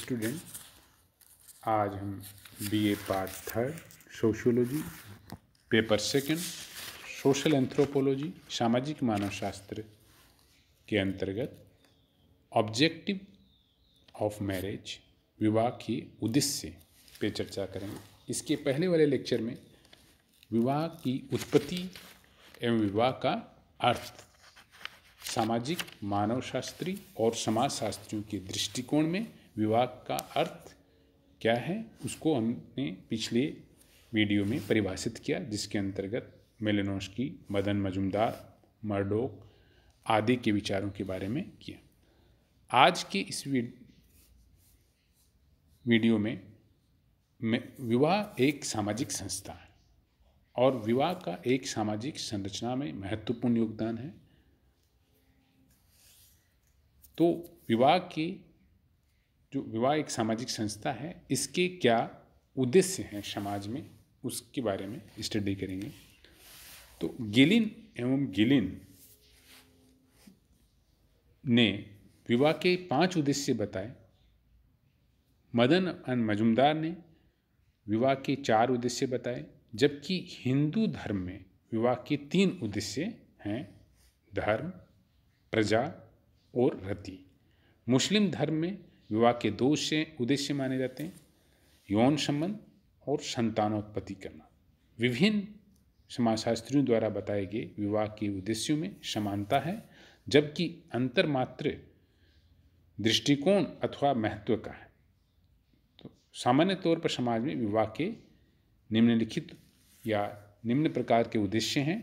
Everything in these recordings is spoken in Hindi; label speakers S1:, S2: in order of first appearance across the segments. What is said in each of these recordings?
S1: स्टूडेंट आज हम BA part third sociology paper second social anthropology सामाजिक मानव शास्त्र के अंतर्गत ऑब्जेक्टिव ऑफ मैरिज विवाह के उद्देश्य पे चर्चा करेंगे इसके पहले वाले लेक्चर में विवाह की उत्पत्ति एवं विवाह का अर्थ सामाजिक मानव शास्त्री और समाज शास्त्रियों के दृष्टिकोण में विवाह का अर्थ क्या है उसको हमने पिछले वीडियो में परिभाषित किया जिसके अंतर्गत मेलेनोश की मदन मजुमदार मर्डोक आदि के विचारों के बारे में किया आज के इस वीडियो में विवाह एक सामाजिक संस्था है और विवाह का एक सामाजिक संरचना में महत्वपूर्ण योगदान है तो विवाह के जो विवाह एक सामाजिक संस्था है इसके क्या उद्देश्य हैं समाज में उसके बारे में स्टडी करेंगे तो गिलिन एवं गिलिन ने विवाह के पांच उद्देश्य बताए मदन एन मजुमदार ने विवाह के चार उद्देश्य बताए जबकि हिंदू धर्म में विवाह के तीन उद्देश्य हैं धर्म प्रजा और रति मुस्लिम धर्म में विवाह के दो से उद्देश्य माने जाते हैं यौन संबंध और संतानोत्पत्ति करना विभिन्न समाजशास्त्रियों द्वारा बताए गए विवाह के उद्देश्यों में समानता है जबकि अंतरमात्र दृष्टिकोण अथवा महत्व का है तो सामान्य तौर पर समाज में विवाह के निम्नलिखित या निम्न प्रकार के उद्देश्य हैं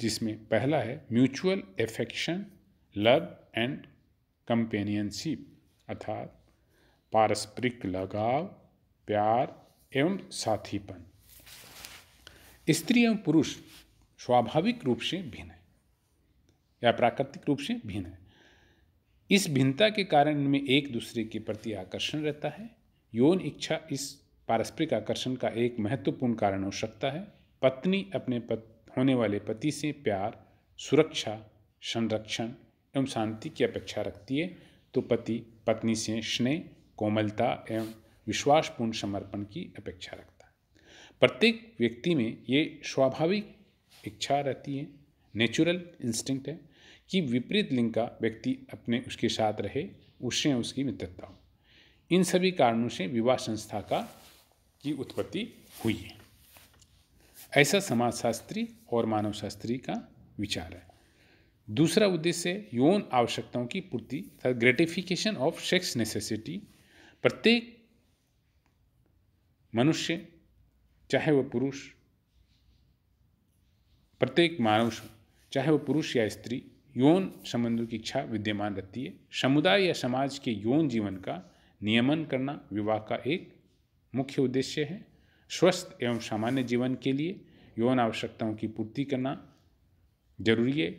S1: जिसमें पहला है mutual affection love and companionship अर्थात पारस्परिक लगाव प्यार एवं साथीपन स्त्री एवं पुरुष स्वाभाविक रूप से भिन्न है या प्राकृतिक रूप से भिन्न है इस भिन्नता के कारण इनमें एक दूसरे के प्रति आकर्षण रहता है यौन इच्छा इस पारस्परिक आकर्षण का एक महत्वपूर्ण कारण हो सकता है पत्नी अपने पत, होने वाले पति से प्यार सुरक्षा संरक्षण एवं शांति की अपेक्षा रखती है तो पति पत्नी से स्नेह कोमलता एवं विश्वासपूर्ण समर्पण की अपेक्षा रखता है प्रत्येक व्यक्ति में ये स्वाभाविक इच्छा रहती है नेचुरल इंस्टिंक्ट है कि विपरीत लिंग का व्यक्ति अपने उसके साथ रहे उससे उसकी मित्रता हो इन सभी कारणों से विवाह संस्था का की उत्पत्ति हुई है ऐसा समाजशास्त्री और मानवशास्त्री का विचार है दूसरा उद्देश्य यौन आवश्यकताओं की पूर्ति तथा ग्रेटिफिकेशन ऑफ सेक्स नेसेसिटी प्रत्येक मनुष्य चाहे वह पुरुष प्रत्येक मानुष चाहे वह पुरुष या स्त्री यौन संबंधों की इच्छा विद्यमान रहती है समुदाय या समाज के यौन जीवन का नियमन करना विवाह का एक मुख्य उद्देश्य है स्वस्थ एवं सामान्य जीवन के लिए यौन आवश्यकताओं की पूर्ति करना जरूरी है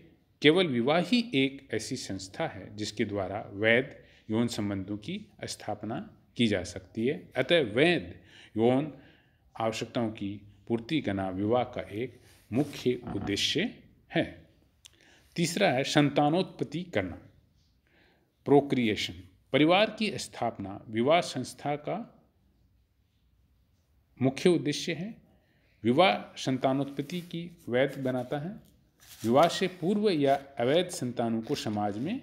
S1: केवल विवाह ही एक ऐसी संस्था है जिसके द्वारा वैध यौन संबंधों की स्थापना की जा सकती है अतः वैध यौन आवश्यकताओं की पूर्ति करना विवाह का एक मुख्य उद्देश्य है तीसरा है संतानोत्पत्ति करना प्रोक्रिएशन परिवार की स्थापना विवाह संस्था का मुख्य उद्देश्य है विवाह संतानोत्पत्ति की वैध बनाता है विवाह से पूर्व या अवैध संतानों को समाज में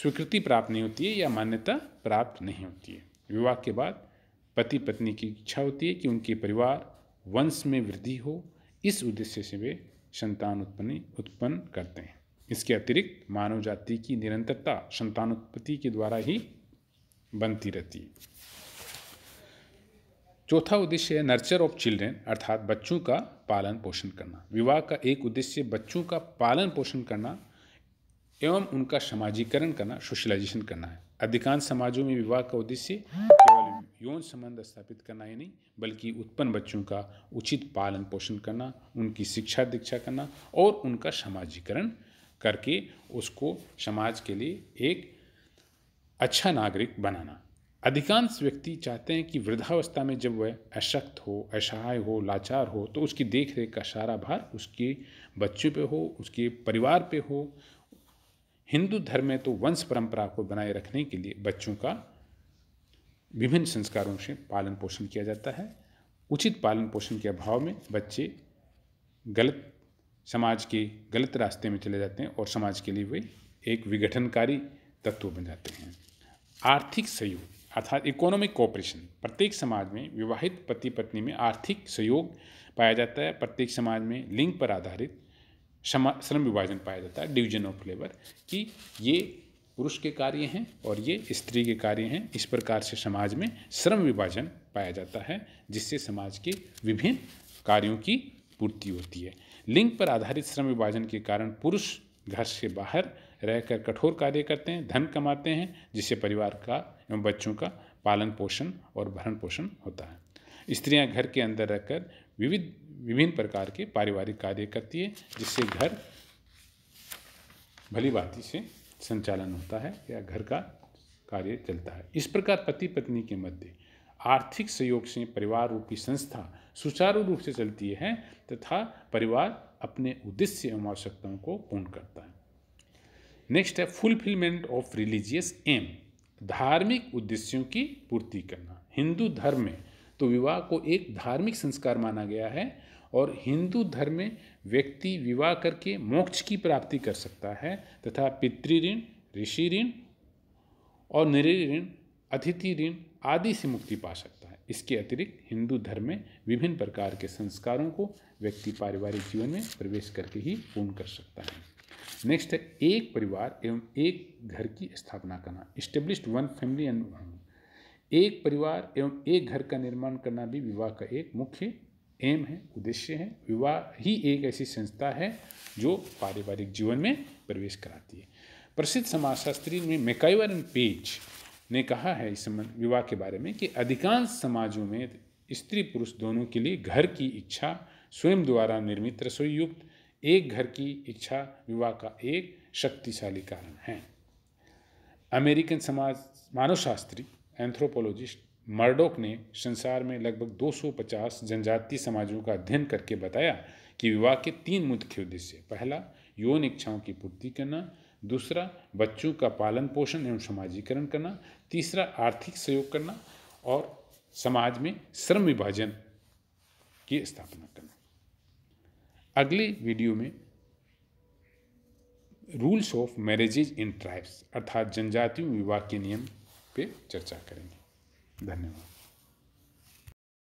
S1: स्वीकृति प्राप्त नहीं होती है या मान्यता प्राप्त नहीं होती है विवाह के बाद पति पत्नी की इच्छा होती है कि उनके परिवार वंश में वृद्धि हो इस उद्देश्य से वे संतान उत्पन्न उत्पन्न करते हैं इसके अतिरिक्त मानव जाति की निरंतरता संतान उत्पत्ति के द्वारा ही बनती रहती है चौथा उद्देश्य है नर्चर ऑफ चिल्ड्रेन अर्थात बच्चों का पालन पोषण करना विवाह का एक उद्देश्य बच्चों का पालन पोषण करना एवं उनका समाजीकरण करना सोशलाइजेशन करना है अधिकांश समाजों में विवाह का उद्देश्य केवल यौन संबंध स्थापित करना ही नहीं बल्कि उत्पन्न बच्चों का उचित पालन पोषण करना उनकी शिक्षा दीक्षा करना और उनका समाजीकरण करके उसको समाज के लिए एक अच्छा नागरिक बनाना अधिकांश व्यक्ति चाहते हैं कि वृद्धावस्था में जब वह अशक्त हो असहाय हो लाचार हो तो उसकी देख रेख का सारा भार उसके बच्चों पे हो उसके परिवार पे हो हिंदू धर्म में तो वंश परंपरा को बनाए रखने के लिए बच्चों का विभिन्न संस्कारों से पालन पोषण किया जाता है उचित पालन पोषण के अभाव में बच्चे गलत समाज के गलत रास्ते में चले जाते हैं और समाज के लिए वे एक विघटनकारी तत्व बन जाते हैं आर्थिक सहयोग अर्थात इकोनॉमिक कॉपरेशन प्रत्येक समाज में विवाहित पति पत्नी में आर्थिक सहयोग पाया जाता है प्रत्येक समाज में लिंग पर आधारित श्रम विभाजन पाया जाता है डिवीजन ऑफ लेबर कि ये पुरुष के कार्य हैं और ये स्त्री के कार्य हैं इस प्रकार से समाज में श्रम विभाजन पाया जाता है जिससे समाज के विभिन्न कार्यों की पूर्ति होती है लिंग पर आधारित श्रम विभाजन के कारण पुरुष घर से बाहर रहकर कठोर कार्य करते हैं धन कमाते हैं जिससे परिवार का एवं बच्चों का पालन पोषण और भरण पोषण होता है स्त्रियां घर के अंदर रहकर विविध विभिन्न प्रकार के पारिवारिक कार्य करती है जिससे घर भली भांति से संचालन होता है या घर का कार्य चलता है इस प्रकार पति पत्नी के मध्य आर्थिक सहयोग से परिवार रूपी संस्था सुचारू रूप से चलती है तथा परिवार अपने उद्देश्य एवं आवश्यकताओं को पूर्ण करता है नेक्स्ट है फुलफिलमेंट ऑफ रिलीजियस एम धार्मिक उद्देश्यों की पूर्ति करना हिंदू धर्म में तो विवाह को एक धार्मिक संस्कार माना गया है और हिंदू धर्म में व्यक्ति विवाह करके मोक्ष की प्राप्ति कर सकता है तथा पितृऋण ऋषि ऋण और निरी ऋण अतिथि ऋण आदि से मुक्ति पा सकता है इसके अतिरिक्त हिंदू धर्म में विभिन्न प्रकार के संस्कारों को व्यक्ति पारिवारिक जीवन में प्रवेश करके ही पूर्ण कर सकता है नेक्स्ट है एक परिवार एवं एक घर की स्थापना करना इस्टेब्लिश्ड वन फैमिली एंड एक परिवार एवं एक घर का निर्माण करना भी विवाह का एक मुख्य एम है उद्देश्य है विवाह ही एक ऐसी संस्था है जो पारिवारिक जीवन में प्रवेश कराती है प्रसिद्ध समाजशास्त्री में मेकाइवर एंड पेज ने कहा है इस संबंध विवाह के बारे में कि अधिकांश समाजों में स्त्री पुरुष दोनों के लिए घर की इच्छा स्वयं द्वारा निर्मित रसोई युक्त एक घर की इच्छा विवाह का एक शक्तिशाली कारण है अमेरिकन समाज मानवशास्त्री एंथ्रोपोलॉजिस्ट मर्डोक ने संसार में लगभग 250 जनजातीय समाजों का अध्ययन करके बताया कि विवाह के तीन मुख्य उद्देश्य पहला यौन इच्छाओं की पूर्ति करना दूसरा बच्चों का पालन पोषण एवं समाजीकरण करना तीसरा आर्थिक सहयोग करना और समाज में श्रम विभाजन की स्थापना करना अगले वीडियो में rules of marriages in tribes अर्थात जनजातीय विवाह के नियम पे चर्चा करेंगे धन्यवाद